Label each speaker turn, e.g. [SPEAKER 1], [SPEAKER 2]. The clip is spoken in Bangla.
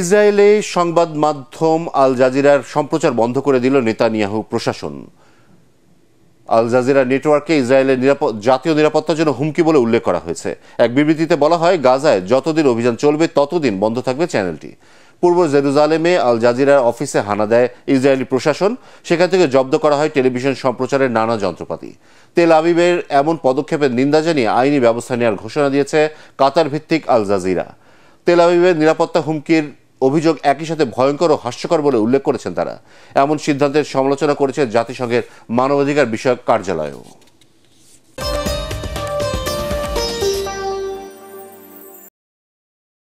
[SPEAKER 1] ইসরায়েলে সংবাদ মাধ্যম আল জাজিরার সম্প্রচার বন্ধ করে দিল নেতানিয়াহু প্রশাসন আল জাজিরা নেটওয়ার্কে ইসরায়েলের নিরাপদ জাতীয় নিরাপত্তার জন্য হুমকি বলে উল্লেখ করা হয়েছে এক বিবৃতিতে বলা হয় গাজায় যতদিন অভিযান চলবে ততদিন বন্ধ থাকবে চ্যানেলটি পূর্ব জেরুজালেমে আল জাজিরার অফিসে হানা দেয় ইসরায়েলি প্রশাসন সেখান থেকে জব্দ করা হয় টেলিভিশন সম্প্রচারের নানা যন্ত্রপাতি তেল আবিবের এমন পদক্ষেপের নিন্দা জানিয়ে আইনি ব্যবস্থা নেওয়ার ঘোষণা দিয়েছে কাতার ভিত্তিক আল জাজিরা তেল আবিবের নিরাপত্তা হুমকির অভিযোগ একই সাথে ভয়ঙ্কর ও হাস্যকর বলে উল্লেখ করেছেন তারা এমন সিদ্ধান্তের সমালোচনা করেছে জাতিসংঘের মানবাধিকার বিষয়ক কার্যালয়ও